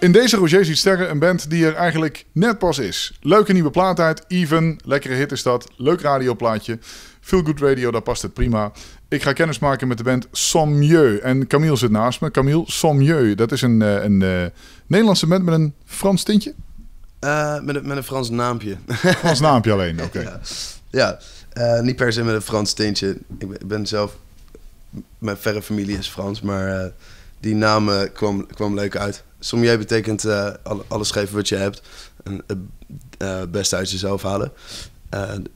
In deze Roger ziet sterren een band die er eigenlijk net pas is. Leuke nieuwe plaat uit, Even. Lekkere hit is dat. Leuk radioplaatje. Feel Good Radio, daar past het prima. Ik ga kennis maken met de band Sommieux. En Camille zit naast me. Camille Sommieux, dat is een, eh, een, eh, Nederlandse band met een Frans tintje? Eh, met, een, met een Frans naampje. Frans naampje alleen, oké. Ja, ja. niet per se met een Frans tintje. Ik ben, zelf... Mijn verre familie is Frans, maar die naam kwam leuk uit jij betekent eh, alles geven wat je hebt en eh, eh, het beste uit jezelf halen.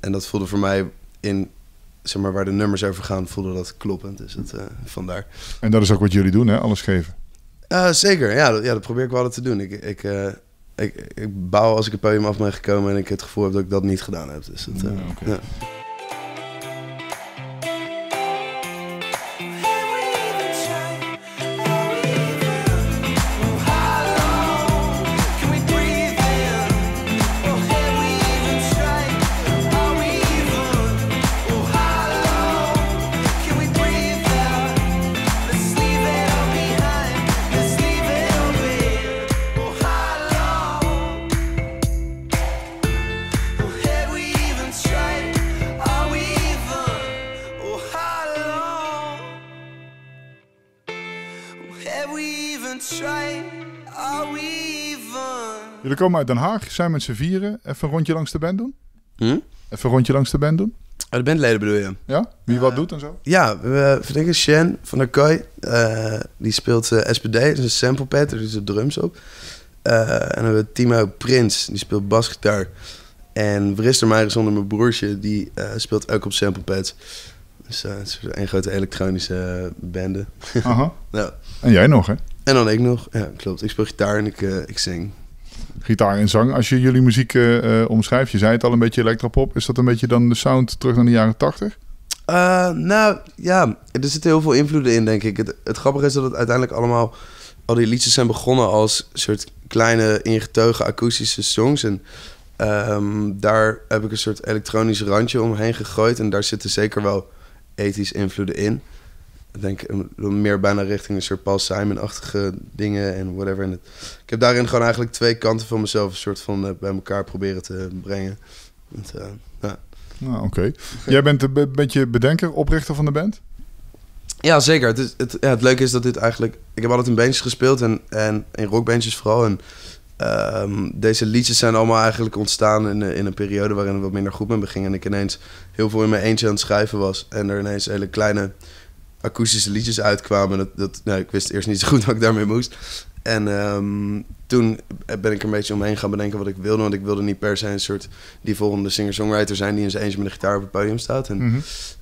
en dat voelde voor mij in, zeg maar, waar de nummers over gaan, voelde dat kloppend. Dus dat, vandaar. En dat is ook wat jullie doen, hè? Alles geven. zeker, ja dat, ja dat, probeer ik wel te doen. Ik, ik, ik, ik bouw als ik een podium af ben gekomen en ik het gevoel heb dat ik dat niet gedaan heb. Dus ja, ja. Jullie komen uit Den Haag, zijn met z'n vieren. Even een rondje langs de band doen? Hm? Even een rondje langs de band doen? De bandleden bedoel je? Ja? Wie wat eh, doet en zo? Ja, we verdenken Shen van der Kooi. Eh, die speelt eh, SPD, dat een sample pad, daar zitten drums op. en dan hebben Timo Prins, die speelt basgitaar. En Brister onder mijn broertje, die speelt ook op sample pads. Dus het is een grote elektronische bende. Aha. ja. En jij nog, hè? En dan ik nog. Ja, klopt. Ik speel gitaar en ik, ik zing gitaar en zang. Als je jullie muziek eh, eh, omschrijft, je zei het al een beetje electropop. Is dat een beetje dan de sound terug naar de jaren tachtig? Eh, nou ja, er zitten heel veel invloeden in, denk ik. Het, grappige is dat het uiteindelijk allemaal. Al die liedjes zijn begonnen als soort kleine ingetogen akoestische songs. En ehm, daar heb ik een soort elektronisch randje omheen gegooid. En daar zitten zeker wel ethisch invloeden in denk eh, meer bijna richting een soort Paul Simon-achtige dingen en whatever. En het, ik heb daarin gewoon eigenlijk twee kanten van mezelf een soort van eh, bij elkaar proberen te brengen. Want, eh, ja. Nou, oké. Jij bent een beetje bedenker, oprichter van de band? Ja, zeker. Het, is, het, ja, het leuke is dat dit eigenlijk... Ik heb altijd in bandjes gespeeld en, en in rockbandjes vooral. En ehm, deze liedjes zijn allemaal eigenlijk ontstaan in, in een periode waarin het wat minder goed met me ging. En ik ineens heel veel in mijn eentje aan het schrijven was. En er ineens hele kleine akoestische liedjes uitkwamen. Dat, dat, nou, ik wist eerst niet zo goed wat ik daarmee moest. En ehm, toen ben ik er een beetje omheen gaan bedenken wat ik wilde. Want ik wilde niet per se een soort die volgende singer-songwriter zijn... die in zijn eentje met een gitaar op het podium staat. En, mhm.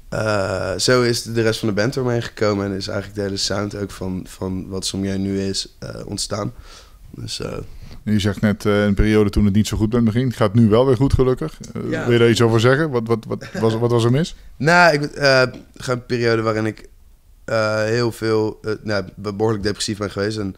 eh, zo is de rest van de band eromheen gekomen. En is eigenlijk de hele sound ook van, van wat Sommier nu is eh, ontstaan. Dus... Uh, je zegt net een periode toen het niet zo goed met me ging. Gaat nu wel weer goed, gelukkig. Wil je daar iets over zeggen? Wat, wat, wat, was, wat was er mis? nou, ik, uh, een periode waarin ik eh, heel veel, eh, nou, behoorlijk depressief ben geweest. En,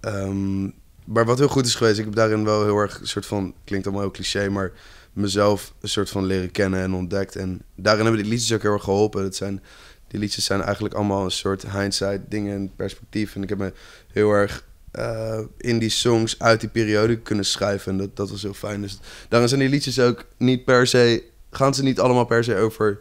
ehm, maar wat heel goed is geweest, ik heb daarin wel heel erg, een soort van, klinkt allemaal heel cliché, maar mezelf een soort van leren kennen en ontdekt. En daarin hebben die liedjes ook heel erg geholpen. Dat zijn, die liedjes zijn eigenlijk allemaal een soort hindsight dingen en perspectief. En ik heb me heel erg eh, in die songs uit die periode kunnen schrijven. En dat, dat was heel fijn. Dus daarin zijn die liedjes ook niet per se, gaan ze niet allemaal per se over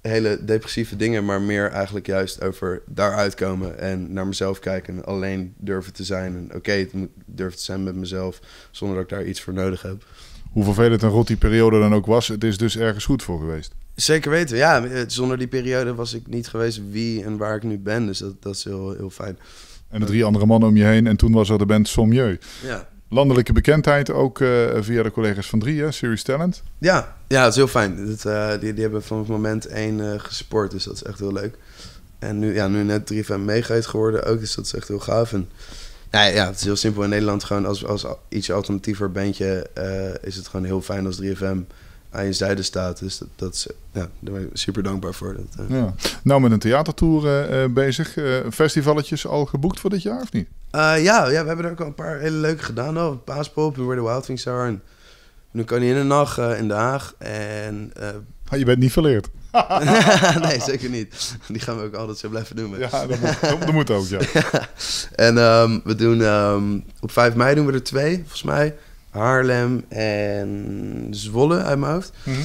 hele depressieve dingen, maar meer eigenlijk juist over daaruit komen en naar mezelf kijken en alleen durven te zijn. En oké, okay, het moet durven te zijn met mezelf zonder dat ik daar iets voor nodig heb. Hoe vervelend en rot die periode dan ook was, het is dus ergens goed voor geweest. Zeker weten, ja. Zonder die periode was ik niet geweest wie en waar ik nu ben. Dus dat, dat is heel, heel fijn. En de drie andere mannen om je heen en toen was er de band Sommieu. Ja landelijke bekendheid ook eh, via de collega's van Drie, hè? Serious Talent. Ja, ja, dat is heel fijn. Eh, die, die hebben van moment één uh, eh, gesport, dus dat is echt heel leuk. En nu, ja, nu net 3FM mega geworden ook, dus dat is echt heel gaaf. En, ja, ja, het is heel simpel. In Nederland gewoon als, als iets alternatiever bandje is het gewoon heel fijn als 3FM aan je zijde staat. Dus dat, is, ja, daar ben ik super dankbaar voor. ja. Nou, met een theatertour bezig. festivalletjes al geboekt voor dit jaar of niet? Eh, ja, ja, we hebben er ook al een paar hele leuke gedaan. Oh, Paaspop, Where the Wild Things nu kan je in de nacht uh, in Den En, eh, ah, Je bent niet verleerd. nee, zeker niet. Die gaan we ook altijd zo blijven doen. Ja, dat moet, dat moet, ook, ja. En ehm, we doen... Ehm, op 5 mei doen we er twee, volgens mij. Haarlem en Zwolle uit mijn hoofd. Mhm.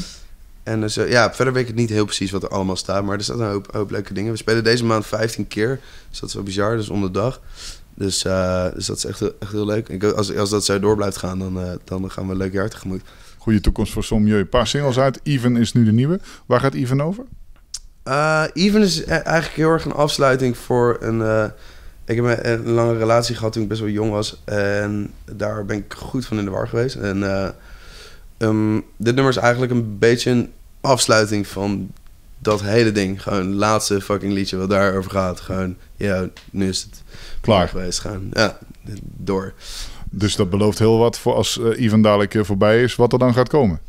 En dus, ja, verder weet ik niet heel precies wat er allemaal staat. Maar er staat een hoop, leuke dingen. We spelen deze maand 15 keer. Dus dat is wel bizar. dus onderdag. dag. Dus, eh, dus dat is echt, echt heel leuk. Ik, als, als dat zo door blijft gaan, dan, eh, dan gaan we een leuk jaar tegemoet. Goede toekomst voor Somjeu. Een paar singles uit. Even is nu de nieuwe. Waar gaat Even over? Eh, Even is e-, eigenlijk heel erg een afsluiting voor een... ik heb een, lange relatie gehad toen ik best wel jong was. En daar ben ik goed van in de war geweest. En ehm, dit nummer is eigenlijk een beetje een afsluiting van dat hele ding, gewoon laatste fucking liedje wat daarover gaat, gewoon, ja, nu is het klaar geweest. Gaan, ja, door. Dus dat belooft heel wat voor als uh, Ivan dadelijk eh, voorbij is, wat er dan gaat komen.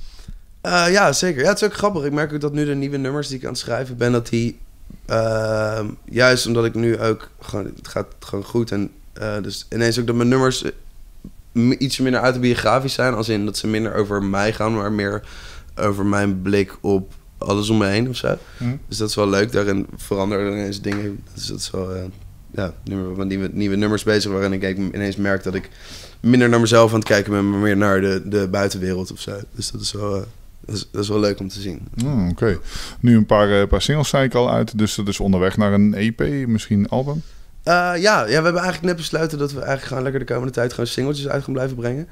Eh, ja, zeker. Ja, het is ook grappig. Ik merk ook dat nu de nieuwe nummers die ik aan het schrijven ben, dat die. Ehm, juist omdat ik nu ook. Gewoon, het gaat gewoon goed. En dus ineens ook dat mijn nummers iets minder autobiografisch zijn. Als in dat ze minder over mij gaan, maar meer over mijn blik op alles om me heen of zo. Hm. Dus dat is wel leuk. Daarin veranderen ineens dingen. Dus dat is wel, uh, ja, met nieuwe, nieuwe nummers bezig waarin ik ineens merk dat ik minder naar mezelf aan het kijken ben, maar meer naar de, de buitenwereld of zo. Dus dat is wel. Eh, dat is, dat is, wel leuk om te zien. Hm, oké. Nu een paar, eh, paar singles zei ik al uit. Dus dat is onderweg naar een EP, misschien een album? ja, ja, we hebben eigenlijk net besloten dat we eigenlijk gaan lekker de komende tijd gewoon singeltjes uit gaan blijven brengen.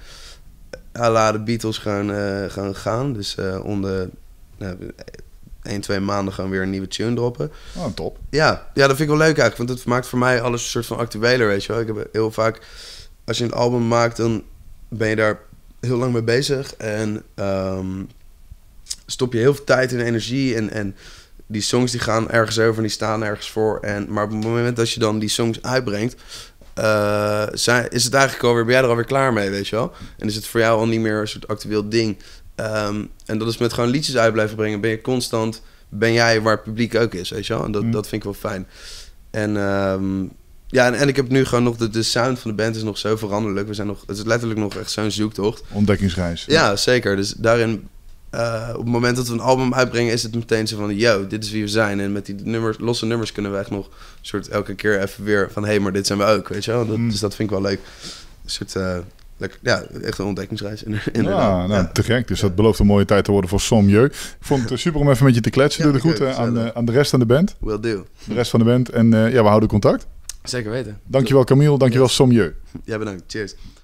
A de Beatles gaan, gaan gaan. Dus onder eén nou, twee maanden gaan weer een nieuwe tune droppen. Oh, top. Ja, ja, dat vind ik wel leuk eigenlijk. Want het maakt voor mij alles een soort van actueler, weet je wel. Ik heb heel vaak... Als je een album maakt, dan ben je daar heel lang mee bezig. En ehm, stop je heel veel tijd en energie. En, en die songs die gaan ergens over en die staan ergens voor. En, maar op het moment dat je dan die songs uitbrengt... Eh, zijn, is het eigenlijk alweer, ben jij er alweer klaar mee, weet je wel? En is het voor jou al niet meer een soort actueel ding. Ehm, en dat is met gewoon liedjes uit blijven brengen. Ben je constant, ben jij waar het publiek ook is, weet je wel? En dat, mm. dat vind ik wel fijn. En ehm, ja, en, ik heb nu gewoon nog, de, de sound van de band is nog zo veranderlijk. We zijn nog, het is letterlijk nog echt zo'n zoektocht. Ontdekkingsreis. Ja, zeker. Dus daarin, eh, op het moment dat we een album uitbrengen, is het meteen zo van, yo, dit is wie we zijn. En met die nummers, losse nummers kunnen we echt nog soort elke keer even weer van, hé, hey, maar dit zijn we ook, weet je wel? Dat, mm. Dus dat vind ik wel leuk. Een soort... Eh, ja, echt een ontdekkingsreis. En, en, ja, nou, te gek. Dus dat belooft een mooie tijd te worden voor Somjeu. Ik vond het super om even met je te kletsen. Doe de groeten aan, aan de rest van de band. Will do. De rest van de band. En eh, ja, we houden contact. Zeker weten. Dankjewel Camille, dankjewel yes. Somjeu. Jij ja, bedankt. Cheers.